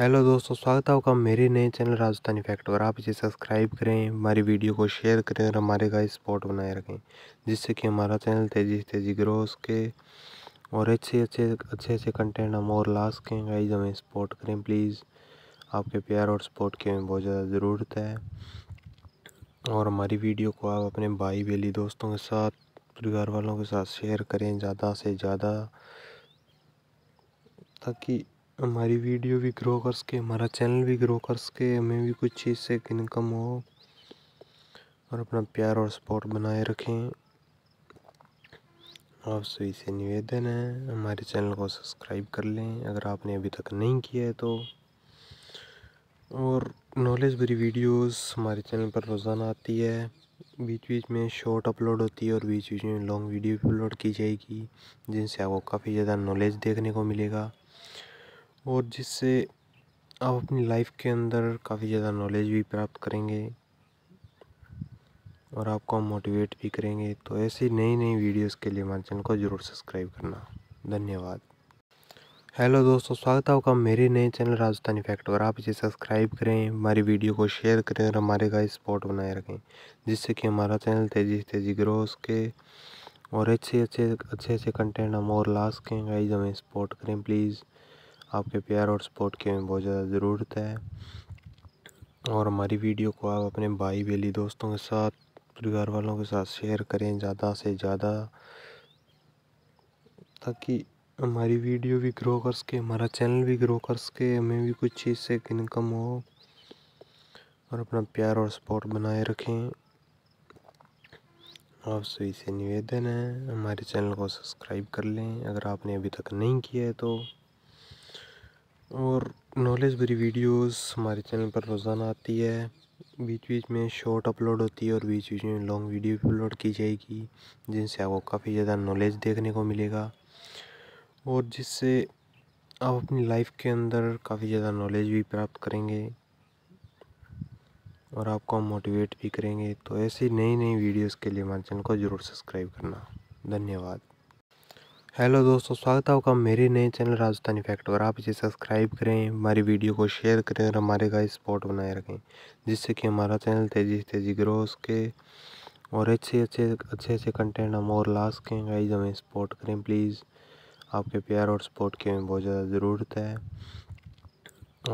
hello दोस्तों स्वागत है आपका मेरे नए चैनल राजस्थानी फैक्ट और आप इसे सब्सक्राइब करें हमारी वीडियो को शेयर करें और हमारे का स्पॉट बनाए रखें जिससे कि हमारा चैनल तेज़ी से तेज़ी ग्रो हो सके और अच्छे अच्छे अच्छे अच्छे कंटेंट हम और ला सकें गाइज हमें सपोर्ट करें प्लीज़ आपके प्यार और सपोर्ट की हमें बहुत ज़्यादा ज़रूरत है और हमारी वीडियो को आप अपने भाई बेली दोस्तों के साथ परिवार वालों के साथ शेयर करें ज़्यादा से ज़्यादा ताकि हमारी वीडियो भी ग्रो कर सके हमारा चैनल भी ग्रो कर सके हमें भी कुछ चीज़ से इनकम हो और अपना प्यार और सपोर्ट बनाए रखें आप सभी से निवेदन है हमारे चैनल को सब्सक्राइब कर लें अगर आपने अभी तक नहीं किया है तो और नॉलेज भरी वीडियोस हमारे चैनल पर रोज़ाना आती है बीच बीच में शॉर्ट अपलोड होती है और बीच बीच में लॉन्ग वीडियो भी अपलोड की जाएगी जिनसे आपको काफ़ी ज़्यादा नॉलेज देखने को मिलेगा और जिससे आप अपनी लाइफ के अंदर काफ़ी ज़्यादा नॉलेज भी प्राप्त करेंगे और आपको मोटिवेट भी करेंगे तो ऐसी नई नई वीडियोस के लिए हमारे चैनल को ज़रूर सब्सक्राइब करना धन्यवाद हेलो दोस्तों स्वागत है आपका मेरे नए चैनल राजस्थानी फैक्ट और आप इसे सब्सक्राइब करें हमारी वीडियो को शेयर करें और हमारे का स्पॉट बनाए रखें जिससे कि हमारा चैनल तेज़ी से तेज़ी ग्रो हो सके और अच्छे अच्छे अच्छे अच्छे कंटेंट हम और ला सकें गाइज हमें सपोर्ट करें प्लीज़ आपके प्यार और सपोर्ट की हमें बहुत ज़्यादा ज़रूरत है और हमारी वीडियो को आप अपने भाई बेली दोस्तों के साथ परिवार वालों के साथ शेयर करें ज़्यादा से ज़्यादा ताकि हमारी वीडियो भी ग्रो कर सके हमारा चैनल भी ग्रो कर सके हमें भी कुछ चीज़ से इनकम हो और अपना प्यार और सपोर्ट बनाए रखें आप सभी से निवेदन है हमारे चैनल को सब्सक्राइब कर लें अगर आपने अभी तक नहीं किया है तो और नॉलेज भरी वीडियोस हमारे चैनल पर रोज़ाना आती है बीच बीच में शॉर्ट अपलोड होती है और बीच बीच में लॉन्ग वीडियो भी अपलोड की जाएगी जिनसे आपको काफ़ी ज़्यादा नॉलेज देखने को मिलेगा और जिससे आप अपनी लाइफ के अंदर काफ़ी ज़्यादा नॉलेज भी प्राप्त करेंगे और आपको मोटिवेट भी करेंगे तो ऐसी नई नई वीडियोस के लिए हमारे चैनल को ज़रूर सब्सक्राइब करना धन्यवाद हेलो दोस्तों स्वागत है आपका मेरे नए चैनल राजस्थानी फैक्ट और आप इसे सब्सक्राइब करें हमारी वीडियो को शेयर करें और हमारे का स्पॉट बनाए रखें जिससे कि हमारा चैनल तेज़ी से तेज़ी ग्रो हो सके और अच्छे अच्छे अच्छे अच्छे कंटेंट हम और ला सकें गाइज हमें सपोर्ट करें प्लीज़ आपके प्यार और सपोर्ट की हमें बहुत ज़्यादा ज़रूरत है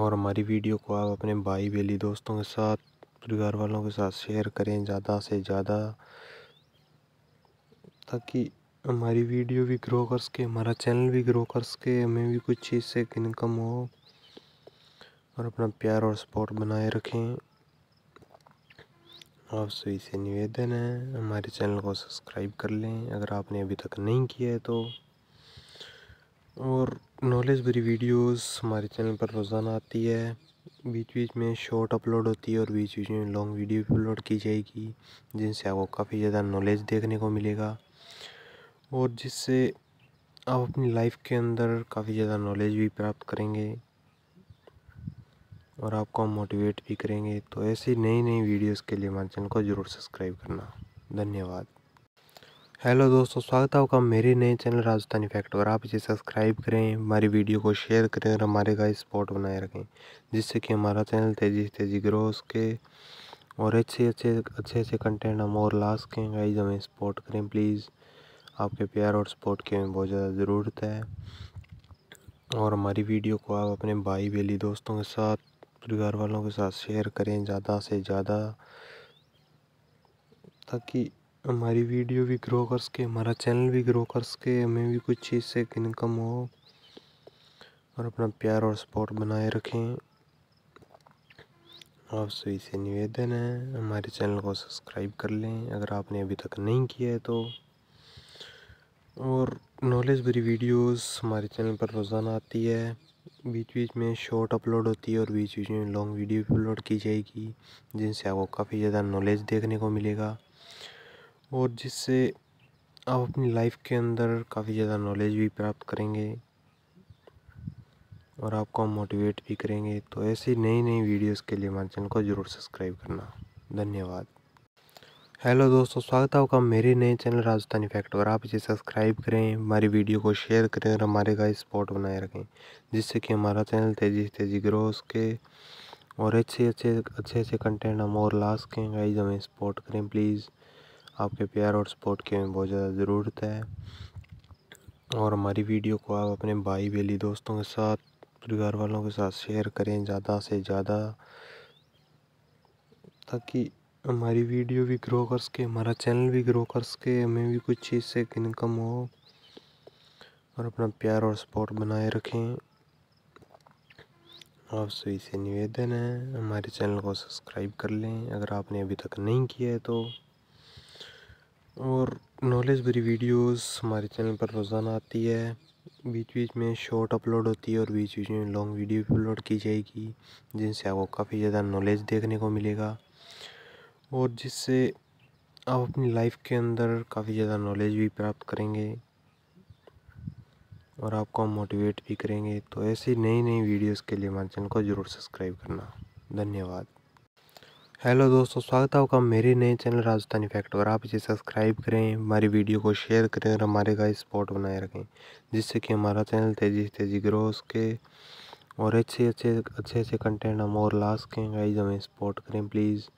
और हमारी वीडियो को आप अपने भाई बेली दोस्तों के साथ परिवार वालों के साथ शेयर करें ज़्यादा से ज़्यादा ताकि हमारी वीडियो भी ग्रो कर सके हमारा चैनल भी ग्रो कर सके हमें भी कुछ चीज़ से इनकम हो और अपना प्यार और सपोर्ट बनाए रखें आप सभी से निवेदन है हमारे चैनल को सब्सक्राइब कर लें अगर आपने अभी तक नहीं किया है तो और नॉलेज भरी वीडियोस हमारे चैनल पर रोज़ाना आती है बीच बीच में शॉर्ट अपलोड होती है और बीच बीच में लॉन्ग वीडियो भी अपलोड की जाएगी जिनसे आपको काफ़ी ज़्यादा नॉलेज देखने को मिलेगा और जिससे आप अपनी लाइफ के अंदर काफ़ी ज़्यादा नॉलेज भी प्राप्त करेंगे और आपको मोटिवेट भी करेंगे तो ऐसी नई नई वीडियोस के लिए हमारे चैनल को ज़रूर सब्सक्राइब करना धन्यवाद हेलो दोस्तों स्वागत है आपका मेरे नए चैनल राजस्थानी फैक्ट और आप इसे सब्सक्राइब करें हमारी वीडियो को शेयर करें और हमारे का स्पॉट बनाए रखें जिससे कि हमारा चैनल तेज़ी से तेज़ी ग्रो हो सके और अच्छे अच्छे अच्छे अच्छे कंटेंट हम और ला सकें गाइज हमें सपोर्ट करें प्लीज़ आपके प्यार और सपोर्ट की हमें बहुत ज़्यादा ज़रूरत है और हमारी वीडियो को आप अपने भाई बेली दोस्तों के साथ परिवार वालों के साथ शेयर करें ज़्यादा से ज़्यादा ताकि हमारी वीडियो भी ग्रो कर सके हमारा चैनल भी ग्रो कर सके हमें भी कुछ चीज़ से इनकम हो और अपना प्यार और सपोर्ट बनाए रखें आप सभी से निवेदन है हमारे चैनल को सब्सक्राइब कर लें अगर आपने अभी तक नहीं किया है तो और नॉलेज भरी वीडियोस हमारे चैनल पर रोज़ाना आती है बीच बीच में शॉर्ट अपलोड होती है और बीच बीच में लॉन्ग वीडियो भी अपलोड की जाएगी जिनसे आपको काफ़ी ज़्यादा नॉलेज देखने को मिलेगा और जिससे आप अपनी लाइफ के अंदर काफ़ी ज़्यादा नॉलेज भी प्राप्त करेंगे और आपको मोटिवेट भी करेंगे तो ऐसी नई नई वीडियोस के लिए हमारे चैनल को ज़रूर सब्सक्राइब करना धन्यवाद हेलो दोस्तों स्वागत है आपका मेरे नए चैनल राजस्थानी फैक्ट और आप इसे सब्सक्राइब करें हमारी वीडियो को शेयर करें और हमारे का स्पॉट बनाए रखें जिससे कि हमारा चैनल तेज़ी से तेज़ी ग्रो हो सके और अच्छे अच्छे अच्छे अच्छे कंटेंट हम और ला सकें गाइज हमें सपोर्ट करें प्लीज़ आपके प्यार और सपोर्ट की हमें बहुत ज़्यादा ज़रूरत है और हमारी वीडियो को आप अपने भाई बेली दोस्तों के साथ परिवार वालों के साथ शेयर करें ज़्यादा से ज़्यादा ताकि हमारी वीडियो भी ग्रो कर सके हमारा चैनल भी ग्रो कर सके हमें भी कुछ चीज़ से इनकम हो और अपना प्यार और सपोर्ट बनाए रखें आप सभी से निवेदन है हमारे चैनल को सब्सक्राइब कर लें अगर आपने अभी तक नहीं किया है तो और नॉलेज भरी वीडियोस हमारे चैनल पर रोज़ाना आती है बीच बीच में शॉर्ट अपलोड होती है और बीच बीच में लॉन्ग वीडियो भी अपलोड की जाएगी जिनसे आपको काफ़ी ज़्यादा नॉलेज देखने को मिलेगा और जिससे आप अपनी लाइफ के अंदर काफ़ी ज़्यादा नॉलेज भी प्राप्त करेंगे और आपको मोटिवेट भी करेंगे तो ऐसे नई नई वीडियोस के लिए हमारे चैनल को ज़रूर सब्सक्राइब करना धन्यवाद हेलो दोस्तों स्वागत है आपका मेरे नए चैनल राजस्थानी फैक्ट और आप इसे सब्सक्राइब करें हमारी वीडियो को शेयर करें और हमारे का स्पॉट बनाए रखें जिससे कि हमारा चैनल तेज़ी से तेज़ी ग्रो हो सके और अच्छे अच्छे अच्छे अच्छे कंटेंट हम और ला सकें गाइज हमें सपोर्ट करें प्लीज़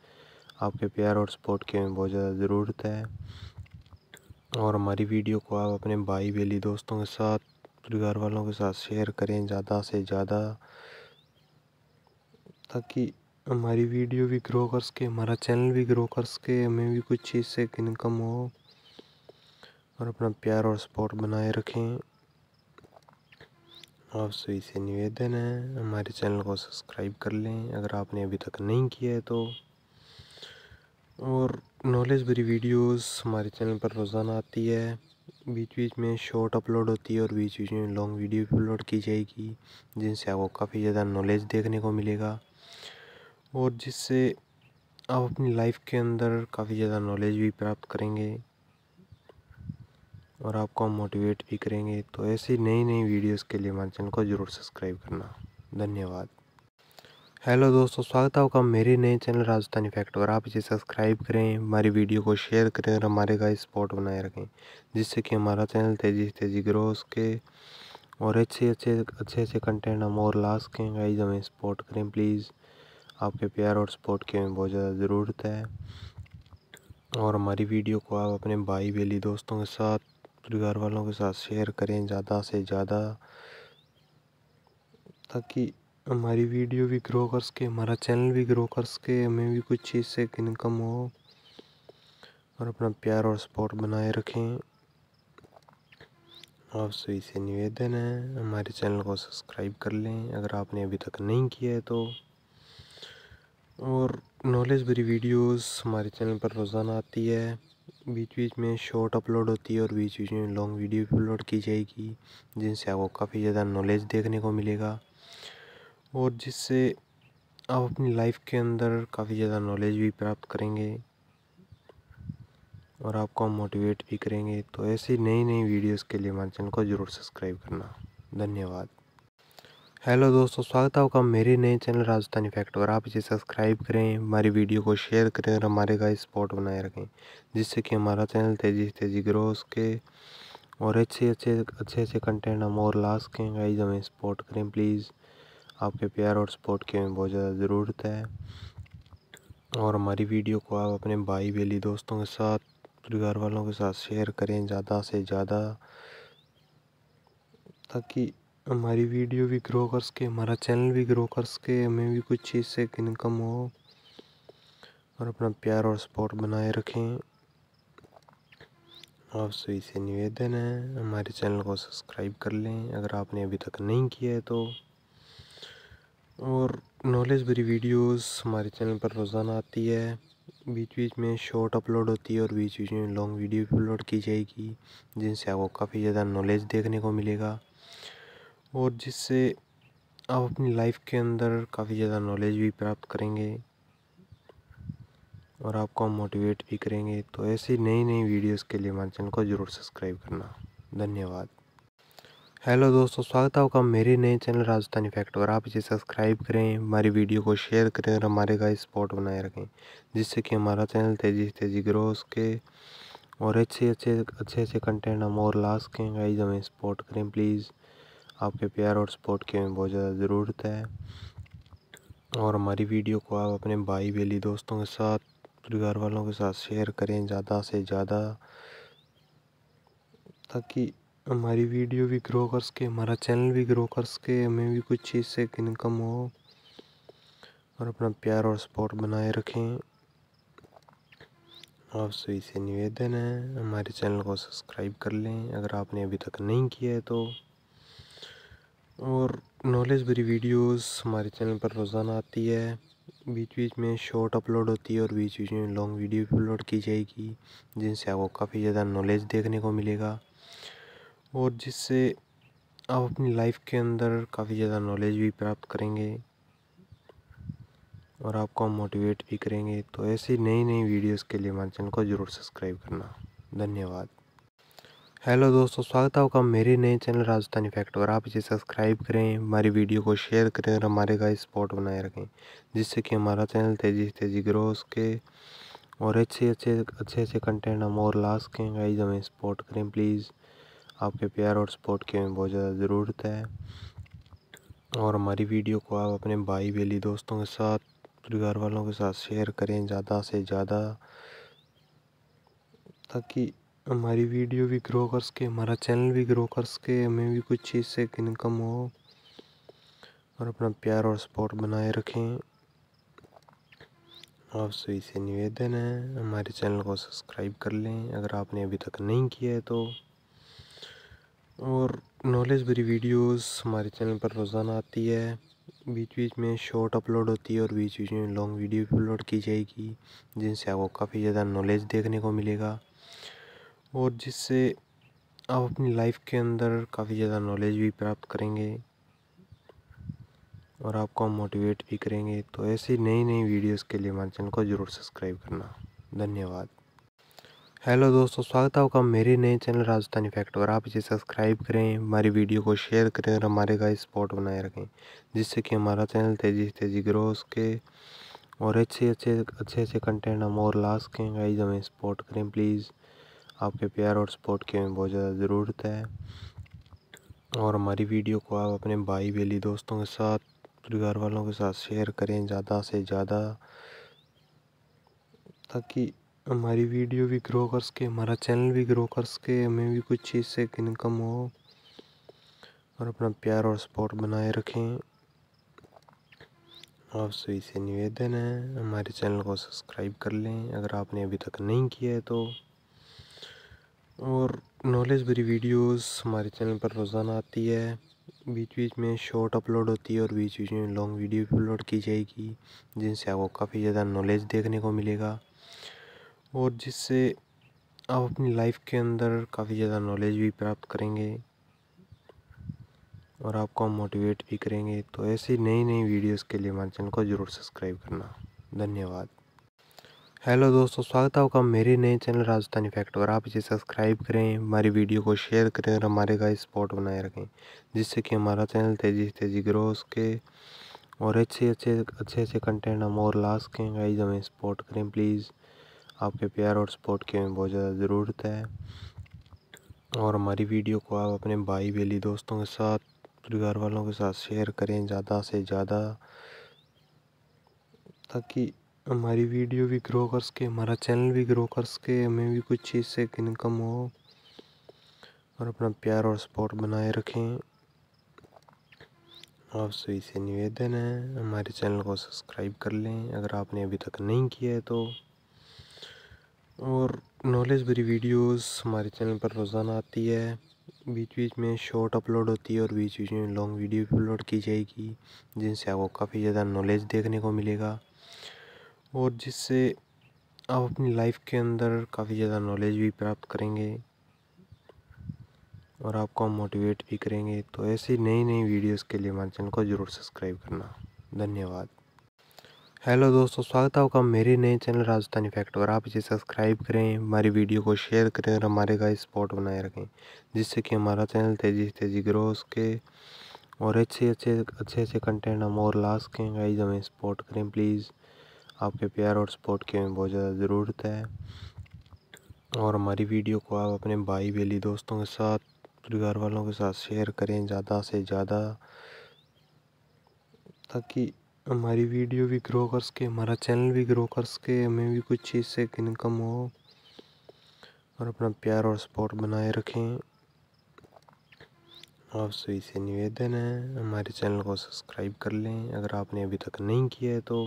आपके प्यार और सपोर्ट की हमें बहुत ज़्यादा ज़रूरत है और हमारी वीडियो को आप अपने भाई बेली दोस्तों के साथ परिवार वालों के साथ शेयर करें ज़्यादा से ज़्यादा ताकि हमारी वीडियो भी ग्रो कर सके हमारा चैनल भी ग्रो कर सके हमें भी कुछ चीज़ से इनकम हो और अपना प्यार और सपोर्ट बनाए रखें आप सभी से निवेदन है हमारे चैनल को सब्सक्राइब कर लें अगर आपने अभी तक नहीं किया है तो और नॉलेज भरी वीडियोस हमारे चैनल पर रोज़ाना आती है बीच बीच में शॉर्ट अपलोड होती है और बीच बीच में लॉन्ग वीडियो भी अपलोड की जाएगी जिनसे आपको काफ़ी ज़्यादा नॉलेज देखने को मिलेगा और जिससे आप अपनी लाइफ के अंदर काफ़ी ज़्यादा नॉलेज भी प्राप्त करेंगे और आपको मोटिवेट भी करेंगे तो ऐसी नई नई वीडियोस के लिए हमारे चैनल को ज़रूर सब्सक्राइब करना धन्यवाद हेलो दोस्तों स्वागत है आपका मेरे नए चैनल राजस्थानी फैक्ट और आप इसे सब्सक्राइब करें हमारी वीडियो को शेयर करें और हमारे का स्पॉट बनाए रखें जिससे कि हमारा चैनल तेज़ी से तेज़ी ग्रो हो सके और अच्छे अच्छे अच्छे अच्छे कंटेंट हम और ला सकें गाइज हमें सपोर्ट करें प्लीज़ आपके प्यार और सपोर्ट की हमें बहुत ज़्यादा ज़रूरत है और हमारी वीडियो को आप अपने भाई बेली दोस्तों के साथ परिवार वालों के साथ शेयर करें ज़्यादा से ज़्यादा ताकि हमारी वीडियो भी ग्रो कर सके हमारा चैनल भी ग्रो कर सके हमें भी कुछ चीज़ से इनकम हो और अपना प्यार और सपोर्ट बनाए रखें आप सभी से निवेदन है हमारे चैनल को सब्सक्राइब कर लें अगर आपने अभी तक नहीं किया है तो और नॉलेज भरी वीडियोस हमारे चैनल पर रोज़ाना आती है बीच बीच में शॉर्ट अपलोड होती है और बीच बीच में लॉन्ग वीडियो भी अपलोड की जाएगी जिनसे आपको काफ़ी ज़्यादा नॉलेज देखने को मिलेगा और जिससे आप अपनी लाइफ के अंदर काफ़ी ज़्यादा नॉलेज भी प्राप्त करेंगे और आपको मोटिवेट भी करेंगे तो ऐसे नई नई वीडियोस के लिए हमारे चैनल को ज़रूर सब्सक्राइब करना धन्यवाद हेलो दोस्तों स्वागत है आपका मेरे नए चैनल राजस्थानी फैक्ट और आप इसे सब्सक्राइब करें हमारी वीडियो को शेयर करें और हमारे का स्पॉट बनाए रखें जिससे कि हमारा चैनल तेज़ी से तेज़ी ग्रो हो सके और अच्छे अच्छे अच्छे अच्छे कंटेंट हम और ला सकें गाइज हमें सपोर्ट करें प्लीज़ आपके प्यार और सपोर्ट की हमें बहुत ज़्यादा ज़रूरत है और हमारी वीडियो को आप अपने भाई बेली दोस्तों के साथ परिवार वालों के साथ शेयर करें ज़्यादा से ज़्यादा ताकि हमारी वीडियो भी ग्रो कर सके हमारा चैनल भी ग्रो कर सके हमें भी कुछ चीज़ से इनकम हो और अपना प्यार और सपोर्ट बनाए रखें आप सभी से निवेदन है हमारे चैनल को सब्सक्राइब कर लें अगर आपने अभी तक नहीं किया है तो और नॉलेज भरी वीडियोस हमारे चैनल पर रोज़ाना आती है बीच बीच में शॉर्ट अपलोड होती है और बीच बीच में लॉन्ग वीडियो भी अपलोड की जाएगी जिनसे आपको काफ़ी ज़्यादा नॉलेज देखने को मिलेगा और जिससे आप अपनी लाइफ के अंदर काफ़ी ज़्यादा नॉलेज भी प्राप्त करेंगे और आपको मोटिवेट भी करेंगे तो ऐसी नई नई वीडियोस के लिए हमारे चैनल को ज़रूर सब्सक्राइब करना धन्यवाद हेलो दोस्तों स्वागत है आपका मेरे नए चैनल राजस्थानी फैक्ट और आप इसे सब्सक्राइब करें हमारी वीडियो को शेयर करें और हमारे का स्पॉट बनाए रखें जिससे कि हमारा चैनल तेज़ी से तेज़ी ग्रो हो सके और अच्छे अच्छे अच्छे अच्छे कंटेंट हम और ला सकें गाइज हमें सपोर्ट करें प्लीज़ आपके प्यार और सपोर्ट की हमें बहुत ज़्यादा ज़रूरत है और हमारी वीडियो को आप अपने भाई बेली दोस्तों के साथ परिवार वालों के साथ शेयर करें ज़्यादा से ज़्यादा ताकि हमारी वीडियो भी ग्रो कर सके हमारा चैनल भी ग्रो कर सके हमें भी कुछ चीज़ से इनकम हो और अपना प्यार और सपोर्ट बनाए रखें आप सभी से निवेदन है हमारे चैनल को सब्सक्राइब कर लें अगर आपने अभी तक नहीं किया है तो और नॉलेज भरी वीडियोस हमारे चैनल पर रोज़ाना आती है बीच बीच में शॉर्ट अपलोड होती है और बीच बीच में लॉन्ग वीडियो भी अपलोड की जाएगी जिनसे आपको काफ़ी ज़्यादा नॉलेज देखने को मिलेगा और जिससे आप अपनी लाइफ के अंदर काफ़ी ज़्यादा नॉलेज भी प्राप्त करेंगे और आपको मोटिवेट भी करेंगे तो ऐसे नई नई वीडियोस के लिए हमारे चैनल को ज़रूर सब्सक्राइब करना धन्यवाद हेलो दोस्तों स्वागत है आपका मेरे नए चैनल राजस्थानी फैक्ट और आप इसे सब्सक्राइब करें हमारी वीडियो को शेयर करें और हमारे का स्पॉट बनाए रखें जिससे कि हमारा चैनल तेज़ी से तेज़ी ग्रो हो सके और अच्छे अच्छे अच्छे अच्छे कंटेंट हम और ला सकें गाइज हमें सपोर्ट करें प्लीज़ आपके प्यार और सपोर्ट की हमें बहुत ज़्यादा ज़रूरत है और हमारी वीडियो को आप अपने भाई बेली दोस्तों के साथ परिवार वालों के साथ शेयर करें ज़्यादा से ज़्यादा ताकि हमारी वीडियो भी ग्रो कर सके हमारा चैनल भी ग्रो कर सके हमें भी कुछ चीज़ से इनकम हो और अपना प्यार और सपोर्ट बनाए रखें आप सभी से निवेदन है हमारे चैनल को सब्सक्राइब कर लें अगर आपने अभी तक नहीं किया है तो और नॉलेज भरी वीडियोस हमारे चैनल पर रोज़ाना आती है बीच बीच में शॉर्ट अपलोड होती है और बीच बीच में लॉन्ग वीडियो भी अपलोड की जाएगी जिनसे आपको काफ़ी ज़्यादा नॉलेज देखने को मिलेगा और जिससे आप अपनी लाइफ के अंदर काफ़ी ज़्यादा नॉलेज भी प्राप्त करेंगे और आपको मोटिवेट भी करेंगे तो ऐसी नई नई वीडियोस के लिए हमारे चैनल को ज़रूर सब्सक्राइब करना धन्यवाद हेलो दोस्तों स्वागत है आपका मेरे नए चैनल राजस्थानी फैक्ट और आप इसे सब्सक्राइब करें हमारी वीडियो को शेयर करें और हमारे का स्पॉट बनाए रखें जिससे कि हमारा चैनल तेज़ी से तेज़ी ग्रो हो सके और अच्छे अच्छे अच्छे अच्छे कंटेंट हम और ला सकें गाइज हमें सपोर्ट करें प्लीज़ आपके प्यार और सपोर्ट की हमें बहुत ज़्यादा ज़रूरत है और हमारी वीडियो को आप अपने भाई बेली दोस्तों के साथ परिवार वालों के साथ शेयर करें ज़्यादा से ज़्यादा ताकि हमारी वीडियो भी ग्रो कर सके हमारा चैनल भी ग्रो कर सके हमें भी कुछ चीज़ से इनकम हो और अपना प्यार और सपोर्ट बनाए रखें आप सभी से निवेदन है हमारे चैनल को सब्सक्राइब कर लें अगर आपने अभी तक नहीं किया है तो और नॉलेज भरी वीडियोस हमारे चैनल पर रोज़ाना आती है बीच बीच में शॉर्ट अपलोड होती है और बीच बीच में लॉन्ग वीडियो भी अपलोड की जाएगी जिनसे आपको काफ़ी ज़्यादा नॉलेज देखने को मिलेगा और जिससे आप अपनी लाइफ के अंदर काफ़ी ज़्यादा नॉलेज भी प्राप्त करेंगे और आपको मोटिवेट भी करेंगे तो ऐसी नई नई वीडियोस के लिए हमारे चैनल को ज़रूर सब्सक्राइब करना धन्यवाद हेलो दोस्तों स्वागत है आपका मेरे नए चैनल राजस्थानी फैक्ट और आप इसे सब्सक्राइब करें हमारी वीडियो को शेयर करें और हमारे का स्पॉट बनाए रखें जिससे कि हमारा चैनल तेज़ी से तेज़ी ग्रो हो सके और अच्छे अच्छे अच्छे अच्छे कंटेंट हम और ला सकें गाइज हमें सपोर्ट करें प्लीज़ आपके प्यार और सपोर्ट की हमें बहुत ज़्यादा ज़रूरत है और हमारी वीडियो को आप अपने भाई बेली दोस्तों के साथ परिवार वालों के साथ शेयर करें ज़्यादा से ज़्यादा ताकि हमारी वीडियो भी ग्रो कर सके हमारा चैनल भी ग्रो कर सके हमें भी कुछ चीज़ से इनकम हो और अपना प्यार और सपोर्ट बनाए रखें आप सभी से निवेदन है हमारे चैनल को सब्सक्राइब कर लें अगर आपने अभी तक नहीं किया है तो और नॉलेज भरी वीडियोस हमारे चैनल पर रोज़ाना आती है बीच बीच में शॉर्ट अपलोड होती है और बीच बीच में लॉन्ग वीडियो भी अपलोड की जाएगी जिनसे आपको काफ़ी ज़्यादा नॉलेज देखने को मिलेगा और जिससे आप अपनी लाइफ के अंदर काफ़ी ज़्यादा नॉलेज भी प्राप्त करेंगे और आपको मोटिवेट भी करेंगे तो ऐसी नई नई वीडियोस के लिए हमारे चैनल को ज़रूर सब्सक्राइब करना धन्यवाद हेलो दोस्तों स्वागत है आपका मेरे नए चैनल राजस्थानी फैक्ट और आप इसे सब्सक्राइब करें हमारी वीडियो को शेयर करें और हमारे का स्पॉट बनाए रखें जिससे कि हमारा चैनल तेज़ी से तेज़ी ग्रो हो सके और अच्छे अच्छे अच्छे अच्छे कंटेंट हम और ला सकें गाइज हमें सपोर्ट करें प्लीज़ आपके प्यार और सपोर्ट की हमें बहुत ज़्यादा ज़रूरत है और हमारी वीडियो को आप अपने भाई बेली दोस्तों के साथ परिवार वालों के साथ शेयर करें ज़्यादा से ज़्यादा ताकि हमारी वीडियो भी ग्रो कर सके हमारा चैनल भी ग्रो कर सके हमें भी कुछ चीज़ से इनकम हो और अपना प्यार और सपोर्ट बनाए रखें आप सभी से निवेदन है हमारे चैनल को सब्सक्राइब कर लें अगर आपने अभी तक नहीं किया है तो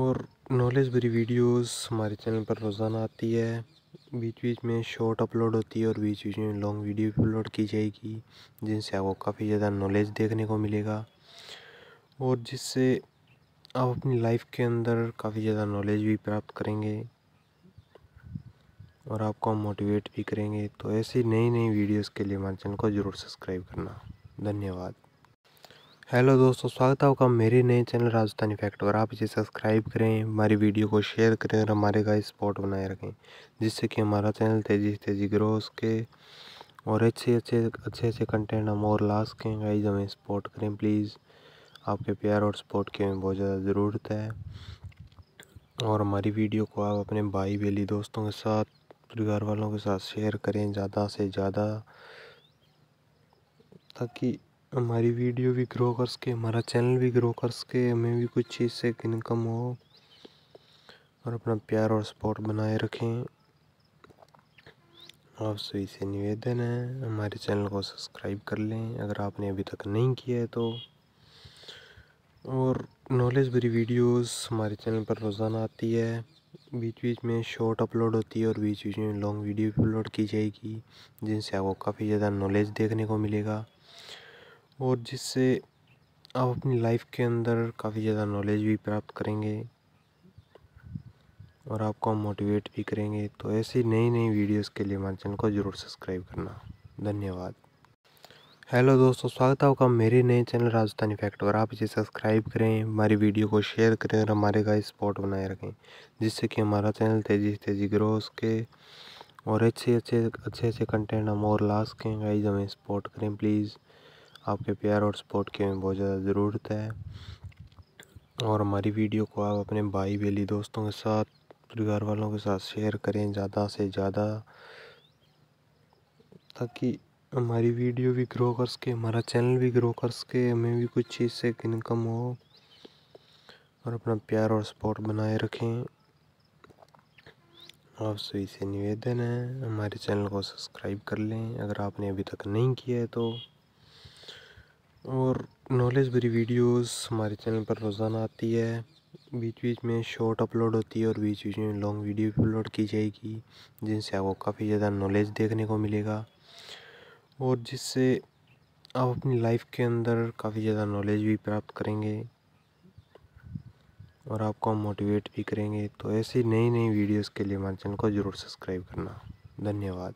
और नॉलेज भरी वीडियोस हमारे चैनल पर रोज़ाना आती है बीच बीच में शॉर्ट अपलोड होती है और बीच बीच में लॉन्ग वीडियो भी अपलोड की जाएगी जिनसे आपको काफ़ी ज़्यादा नॉलेज देखने को मिलेगा और जिससे आप अपनी लाइफ के अंदर काफ़ी ज़्यादा नॉलेज भी प्राप्त करेंगे और आपको मोटिवेट भी करेंगे तो ऐसी नई नई वीडियोस के लिए हमारे चैनल को ज़रूर सब्सक्राइब करना धन्यवाद हेलो दोस्तों स्वागत है आपका मेरे नए चैनल राजस्थानी फैक्ट और आप इसे सब्सक्राइब करें हमारी वीडियो को शेयर करें और हमारे का स्पॉट बनाए रखें जिससे कि हमारा चैनल तेज़ी से तेज़ी ग्रो हो सके और अच्छे अच्छे अच्छे अच्छे कंटेंट हम और ला सकें गाइज हमें सपोर्ट करें प्लीज़ आपके प्यार और सपोर्ट की हमें बहुत ज़्यादा ज़रूरत है और हमारी वीडियो को आप अपने भाई बेली दोस्तों के साथ परिवार वालों के साथ शेयर करें ज़्यादा से ज़्यादा ताकि हमारी वीडियो भी ग्रो कर सके हमारा चैनल भी ग्रो कर सके हमें भी कुछ चीज़ से इनकम हो और अपना प्यार और सपोर्ट बनाए रखें आप सभी से निवेदन है हमारे चैनल को सब्सक्राइब कर लें अगर आपने अभी तक नहीं किया है तो और नॉलेज भरी वीडियोस हमारे चैनल पर रोज़ाना आती है बीच बीच में शॉर्ट अपलोड होती है और बीच बीच में लॉन्ग वीडियो भी अपलोड की जाएगी जिनसे आपको काफ़ी ज़्यादा नॉलेज देखने को मिलेगा और जिससे आप अपनी लाइफ के अंदर काफ़ी ज़्यादा नॉलेज भी प्राप्त करेंगे और आपको मोटिवेट भी करेंगे तो ऐसी नई नई वीडियोस के लिए हमारे चैनल को ज़रूर सब्सक्राइब करना धन्यवाद हेलो दोस्तों स्वागत है आपका मेरे नए चैनल राजस्थान फैक्ट और आप इसे सब्सक्राइब करें हमारी वीडियो को शेयर करें और हमारे का स्पॉट बनाए रखें जिससे कि हमारा चैनल तेज़ी से तेज़ी ग्रो सके और अच्छे अच्छे अच्छे अच्छे कंटेंट हम और ला सकें गाइज हमें सपोर्ट करें प्लीज़ आपके प्यार और सपोर्ट की हमें बहुत ज़्यादा ज़रूरत है और हमारी वीडियो को आप अपने भाई बेली दोस्तों के साथ परिवार वालों के साथ शेयर करें ज़्यादा से ज़्यादा ताकि हमारी वीडियो भी ग्रो कर सके हमारा चैनल भी ग्रो कर सके हमें भी कुछ चीज़ से इनकम हो और अपना प्यार और सपोर्ट बनाए रखें आप सभी से निवेदन है हमारे चैनल को सब्सक्राइब कर लें अगर आपने अभी तक नहीं किया है तो और नॉलेज भरी वीडियोस हमारे चैनल पर रोज़ाना आती है बीच बीच में शॉर्ट अपलोड होती है और बीच बीच में लॉन्ग वीडियो भी अपलोड की जाएगी जिनसे आपको काफ़ी ज़्यादा नॉलेज देखने को मिलेगा और जिससे आप अपनी लाइफ के अंदर काफ़ी ज़्यादा नॉलेज भी प्राप्त करेंगे और आपको मोटिवेट भी करेंगे तो ऐसी नई नई वीडियोस के लिए हमारे चैनल को ज़रूर सब्सक्राइब करना धन्यवाद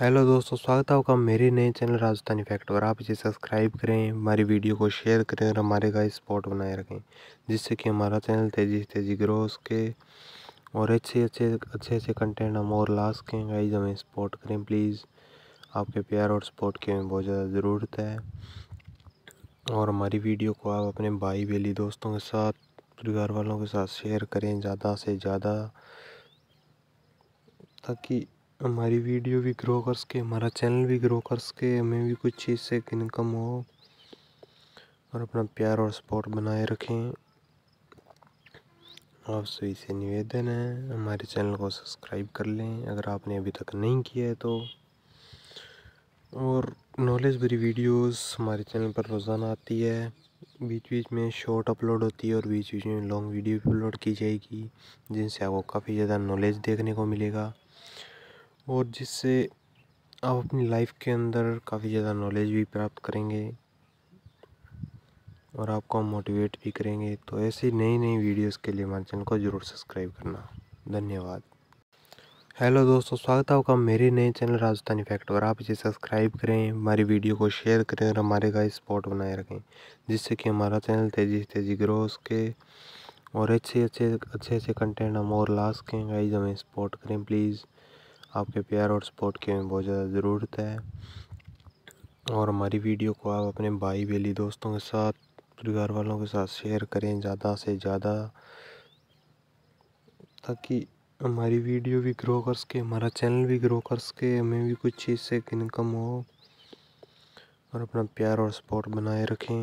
हेलो दोस्तों स्वागत है आपका मेरे नए चैनल राजस्थानी फैक्ट और आप इसे सब्सक्राइब करें हमारी वीडियो को शेयर करें और हमारे का स्पॉट बनाए रखें जिससे कि हमारा चैनल तेज़ी से तेज़ी ग्रो सके और अच्छे अच्छे अच्छे अच्छे कंटेंट हम और ला सकें गाइज हमें सपोर्ट करें प्लीज़ आपके प्यार और सपोर्ट की हमें बहुत ज़्यादा ज़रूरत है और हमारी वीडियो को आप अपने भाई बेली दोस्तों के साथ परिवार वालों के साथ शेयर करें ज़्यादा से ज़्यादा ताकि हमारी वीडियो भी ग्रो कर सके हमारा चैनल भी ग्रो कर सके हमें भी कुछ चीज़ से इनकम हो और अपना प्यार और सपोर्ट बनाए रखें आप सभी से निवेदन है हमारे चैनल को सब्सक्राइब कर लें अगर आपने अभी तक नहीं किया है तो और नॉलेज भरी वीडियोस हमारे चैनल पर रोज़ाना आती है बीच बीच में शॉर्ट अपलोड होती है और बीच बीच में लॉन्ग वीडियो भी अपलोड की जाएगी जिनसे आपको काफ़ी ज़्यादा नॉलेज देखने को मिलेगा और जिससे आप अपनी लाइफ के अंदर काफ़ी ज़्यादा नॉलेज भी प्राप्त करेंगे और आपको मोटिवेट भी करेंगे तो ऐसी नई नई वीडियोस के लिए हमारे चैनल को ज़रूर सब्सक्राइब करना धन्यवाद हेलो दोस्तों स्वागत है आपका मेरे नए चैनल राजस्थान इफेक्ट और आप इसे सब्सक्राइब करें हमारी वीडियो को शेयर करें और हमारे का स्पॉट बनाए रखें जिससे कि हमारा चैनल तेज़ी से तेज़ी ग्रो सके और अच्छे अच्छे अच्छे अच्छे कंटेंट हम और ला सकें गाइज हमें सपोर्ट करें प्लीज़ आपके प्यार और सपोर्ट की हमें बहुत ज़्यादा ज़रूरत है और हमारी वीडियो को आप अपने भाई बेली दोस्तों के साथ परिवार वालों के साथ शेयर करें ज़्यादा से ज़्यादा ताकि हमारी वीडियो भी ग्रो कर सके हमारा चैनल भी ग्रो कर सके हमें भी कुछ चीज़ से इनकम हो और अपना प्यार और सपोर्ट बनाए रखें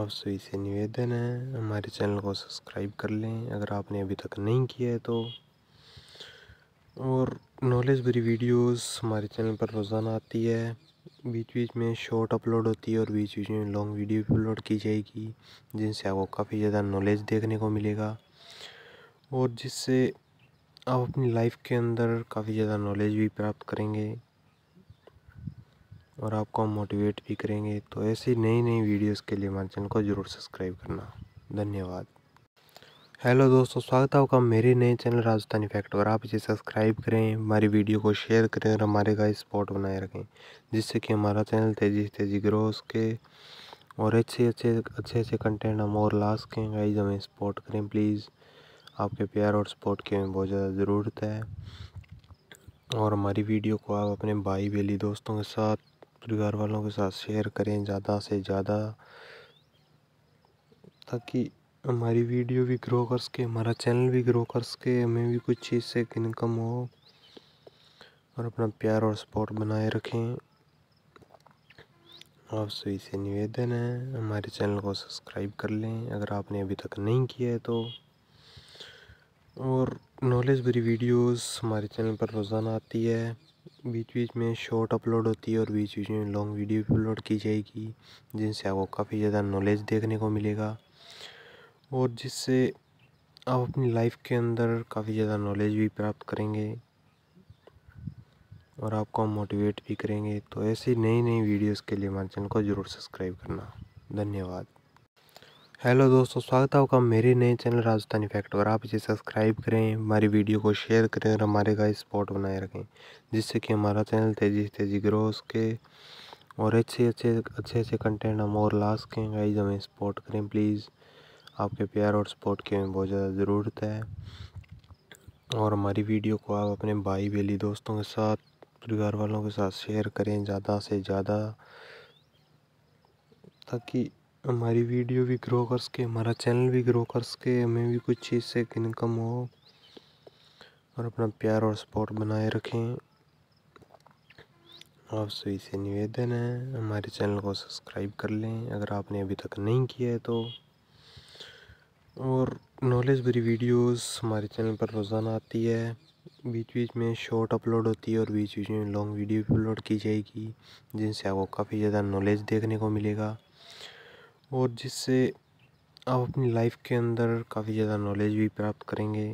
आप सभी से निवेदन है हमारे चैनल को सब्सक्राइब कर लें अगर आपने अभी तक नहीं किया है तो और नॉलेज भरी वीडियोस हमारे चैनल पर रोज़ाना आती है बीच बीच में शॉर्ट अपलोड होती है और बीच बीच में लॉन्ग वीडियो भी अपलोड की जाएगी जिनसे आपको काफ़ी ज़्यादा नॉलेज देखने को मिलेगा और जिससे आप अपनी लाइफ के अंदर काफ़ी ज़्यादा नॉलेज भी प्राप्त करेंगे और आपको मोटिवेट भी करेंगे तो ऐसी नई नई वीडियोस के लिए हमारे चैनल को ज़रूर सब्सक्राइब करना धन्यवाद हेलो दोस्तों स्वागत है आपका मेरे नए चैनल राजस्थानी फैक्ट और आप इसे सब्सक्राइब करें हमारी वीडियो को शेयर करें और हमारे का स्पॉट बनाए रखें जिससे कि हमारा चैनल तेज़ी से तेज़ी ग्रो सके और अच्छे अच्छे अच्छे अच्छे कंटेंट हम और ला सकें गाइज हमें सपोर्ट करें प्लीज़ आपके प्यार और सपोर्ट की हमें बहुत ज़्यादा ज़रूरत है और हमारी वीडियो को आप अपने भाई बेली दोस्तों के साथ परिवार वालों के साथ शेयर करें ज़्यादा से ज़्यादा ताकि हमारी वीडियो भी ग्रो कर सके हमारा चैनल भी ग्रो कर सके हमें भी कुछ चीज़ से इनकम हो और अपना प्यार और सपोर्ट बनाए रखें आप सभी से निवेदन है हमारे चैनल को सब्सक्राइब कर लें अगर आपने अभी तक नहीं किया है तो और नॉलेज भरी वीडियोस हमारे चैनल पर रोज़ाना आती है बीच बीच में शॉर्ट अपलोड होती है और बीच बीच में लॉन्ग वीडियो भी अपलोड की जाएगी जिनसे आपको काफ़ी ज़्यादा नॉलेज देखने को मिलेगा और जिससे आप अपनी लाइफ के अंदर काफ़ी ज़्यादा नॉलेज भी प्राप्त करेंगे और आपको मोटिवेट भी करेंगे तो ऐसी नई नई वीडियोस के लिए हमारे चैनल को ज़रूर सब्सक्राइब करना धन्यवाद हेलो दोस्तों स्वागत है आपका मेरे नए चैनल राजस्थानी फैक्ट और आप इसे सब्सक्राइब करें हमारी वीडियो को शेयर करें और हमारे का स्पॉट बनाए रखें जिससे कि हमारा चैनल तेज़ी से तेज़ी ग्रो सके और अच्छे अच्छे अच्छे अच्छे कंटेंट हम और ला सकें गाइज हमें सपोर्ट करें प्लीज़ आपके प्यार और सपोर्ट की हमें बहुत ज़्यादा ज़रूरत है और हमारी वीडियो को आप अपने भाई बेली दोस्तों के साथ परिवार वालों के साथ शेयर करें ज़्यादा से ज़्यादा ताकि हमारी वीडियो भी ग्रो कर सके हमारा चैनल भी ग्रो कर सके हमें भी कुछ चीज़ से इनकम हो और अपना प्यार और सपोर्ट बनाए रखें आप सभी से निवेदन है हमारे चैनल को सब्सक्राइब कर लें अगर आपने अभी तक नहीं किया है तो और नॉलेज भरी वीडियोस हमारे चैनल पर रोज़ाना आती है बीच बीच में शॉर्ट अपलोड होती है और बीच बीच में लॉन्ग वीडियो भी अपलोड की जाएगी जिनसे आपको काफ़ी ज़्यादा नॉलेज देखने को मिलेगा और जिससे आप अपनी लाइफ के अंदर काफ़ी ज़्यादा नॉलेज भी प्राप्त करेंगे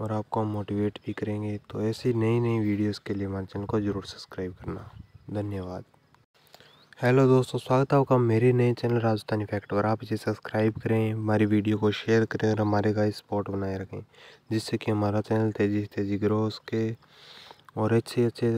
और आपको मोटिवेट भी करेंगे तो ऐसी नई नई वीडियोस के लिए हमारे चैनल को ज़रूर सब्सक्राइब करना धन्यवाद हेलो दोस्तों स्वागत है आपका मेरे नए चैनल राजस्थानी फैक्ट और आप इसे सब्सक्राइब करें हमारी वीडियो को शेयर करें और हमारे का स्पॉट बनाए रखें जिससे कि हमारा चैनल तेज़ी से तेज़ी ग्रो उसके और अच्छे अच्छे